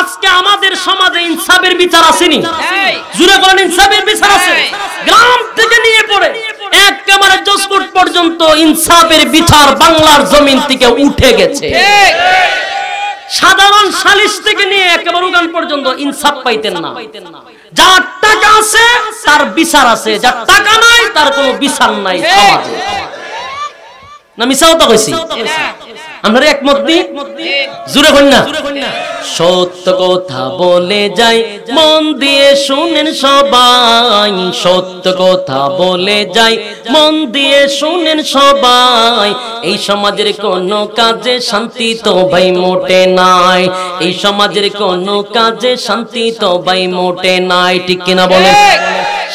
আজকে আমাদের সমাজে ইনসাফের বিচার আসেনি জুড়ে বলেন ইনসাফের বিচার আছে গ্রাম থেকে নিয়ে পড়ে একেবারে জসকুট পর্যন্ত ইনসাফের বিচার বাংলার জমিন থেকে উঠে গেছে সাধারণ সালিস থেকে নিয়ে একেবারে উগান পর্যন্ত ইনসাফ পাইতেন না যার টাকা আছে তার বিচার আছে যার টাকা নাই তার কোনো বিচার নাই সমাজে না মিশাও তো কইছি আমরা একমত নি জুড়ে কন্যা সত্য কথা বলে যাই মন দিয়ে শুনেন সবাই সত্য কথা বলে যাই মন দিয়ে শুনেন সবাই এই সমাজের কোন কাজে শান্তি তো ভাই মোটে নাই এই সমাজের কোন কাজে শান্তি তো ভাই মোটে নাই ঠিক কিনা বলে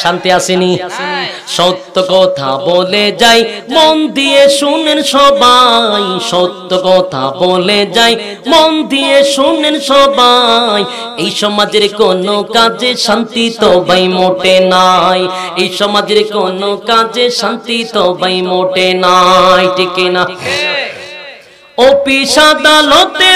শান্তি আসেনি সত্য কথা বলে যাই মন দিয়ে শুনেন সবাই সত্য কথা বলে যাই মন দিয়ে শুনেন সবাই এই সমাজের কোন কাজে শান্তি তো ভাই মোটে নাই এই সমাজের কোন কাজে শান্তি তো ভাই মোটে নাই ঠিক না জবান বন্ধ করে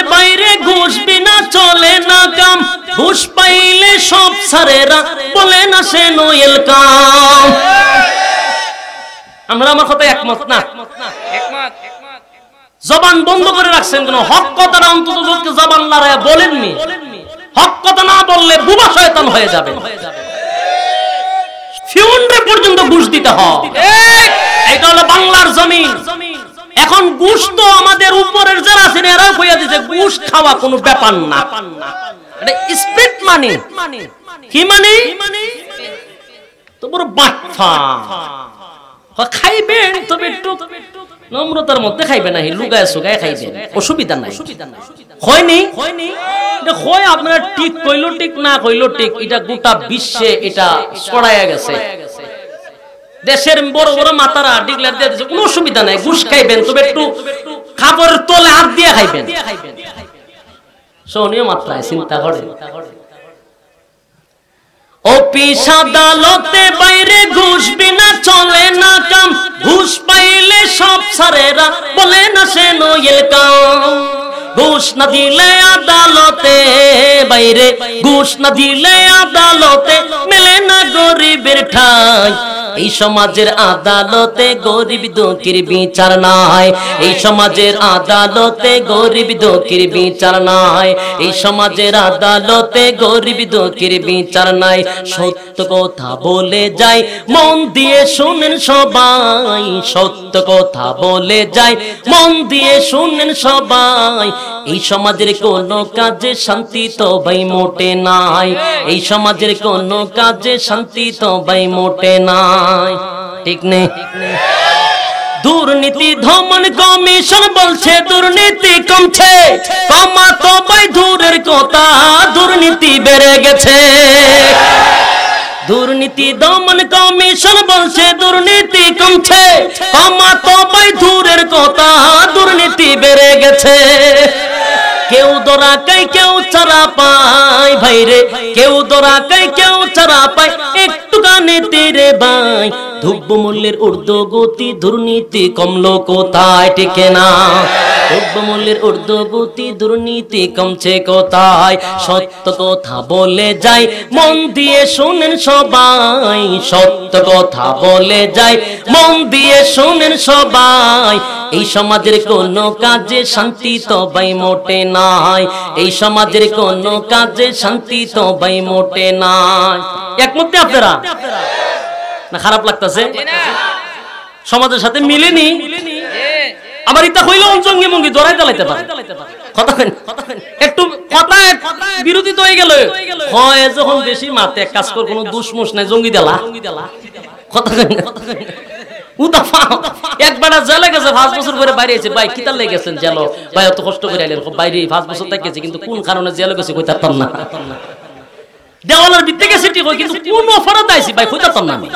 রাখছেন কেন হক কথা না অন্তত জবান লড়াইয়া বলেননি হক কথা না বললে বুবা শয়তান হয়ে যাবে পর্যন্ত ঘুষ দিতে হয় এটা হলো বাংলার জমি এখন গুশ তো আমাদের উপরের যারা আছেন কইয়া দিছে গুশ খাওয়া কোনো ব্যাপার না এটা স্পিড মানে কি মানে তো বড় বাচ্চা খাইবেন তবে একটু নম্রতার মধ্যে খাইবে না লুগায় সুগায় খাইবেন অসুবিধা নাই হয়নি হয় আপনারা ঠিক কইলো ঠিক না কইলো ঠিক এটা গোটা বিশ্বে এটা ছড়াইয়া গেছে দেশের বড় বড় মাতারা ডিগলার দিয়ে দিচ্ছে কোনো অসুবিধা নাই ঘুষ খাইবেন তবে একটু খাবার তোলে হাত দিয়ে খাইবেন সহনীয় মাত্রায় চিন্তা করে অফিস আদালতে বাইরে ঘুষ বিনা চলে না কাম ঘুষ পাইলে সব সারেরা বলে না সে নইল কাম ঘুষ না দিলে আদালতে বাইরে ঘুষ না দিলে আদালতে মেলে না গরিবের ঠাই এই সমাজের আদালতে গরিব দুঃখীর বিচার নাই এই সমাজের আদালতে গরিব দুঃখীর বিচার নাই এই সমাজের আদালতে গরিব দুঃখীর বিচার নাই সত্য কথা বলে যাই মন দিয়ে শুনেন সবাই সত্য কথা বলে যাই মন দিয়ে শুনেন সবাই এই সমাজের কোন কাজে শান্তি তো ভাই মোটে নাই এই সমাজের কোন কাজে শান্তি তো ভাই মোটে নাই ঠিক নেই দুর্নীতি ধমন কমিশন বলছে দুর্নীতি কমছে কমা তো ভাই দূরের কথা দুর্নীতি বেড়ে গেছে দুর্নীতি দমন কমিশন বলছে দুর্নীতি কমছে কমা তো ভাই দূরের কথা দুর্নীতি বেড়ে গেছে কেউ দোরা কাই কেউ চারা পায় ভাইরে কেউ দোরা কাই কেউ চারা পায় একটু গানে তেরে ভাই দ্রব্য মূল্যের ঊর্ধ্বগতি দুর্নীতি কমলো কোথায় টেকে না দ্রব্যমূল্যের ঊর্ধ্বগতি দুর্নীতি কমছে কোথায় সত্য কথা বলে যাই মন দিয়ে শুনেন সবাই সত্য কথা বলে যাই মন দিয়ে শুনেন সবাই এই সমাজের কোন কাজে শান্তি তো বাই মোটে নাই এই সমাজের কোন কাজে শান্তি তো বাই মোটে নাই একমত আপনারা না খারাপ লাগতেছে সমাজের সাথে মিলেনি আবার ইতা হইলে অঞ্চঙ্গি মঙ্গি জড়াই চালাইতে পারে কথা একটু কথা বিরোধী তো হয়ে গেল হয় যখন বেশি কাজ কর দেলা কথা গেছে বছর করে বাইরে ভাই ভাই কষ্ট করে বাইরে পাঁচ বছর কিন্তু কোন কারণে জেলে গেছে কই না দেওয়ালের ভিত্তি গেছে ঠিক হয় কিন্তু কোন অফারে দাইছি ভাই খুঁজা তার নামে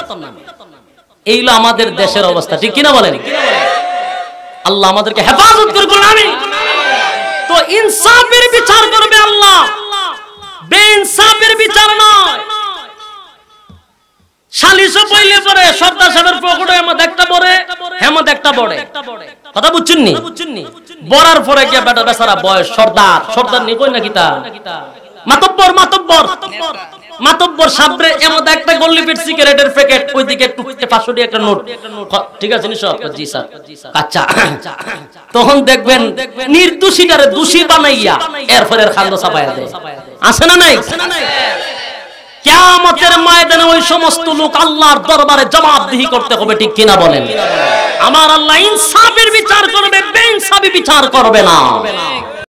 এইগুলো আমাদের দেশের অবস্থা ঠিক কিনা বলেন আল্লাহ আমাদেরকে হেফাজত করবো আমি তো ইনসাফের বিচার করবে আল্লাহ বেইনসাফের বিচার না সালিশও পইলে পরে সর্দার সাহেবের পকেটে হেমদ একটা পড়ে হেমদ একটা পড়ে কথা বুঝছেন নি বড়ার পরে গিয়া বেটা বেচারা বয়স সর্দার সর্দার নিকই নাকি তা মাতব্বর মাতব্বর মাতব্বর সাবরে এমন একটা গল্লি পিট সিগারেটের প্যাকেট ওইদিকে একটু পাঁচশোটি একটা নোট ঠিক আছে নি সব জি স্যার আচ্ছা, আচ্ছা, আচ্ছা। তখন দেখবেন নির্দোষীটারে দোষী বানাইয়া এরপরের খান্দ ছাপায়া দেয় আছে না নাই কিয়ামতের ময়দানে ওই সমস্ত লোক আল্লাহর দরবারে জবাবদিহি করতে হবে ঠিক কিনা বলেন আমার আল্লাহ ইনসাফের বিচার করবে বেইনসাফি বিচার করবে না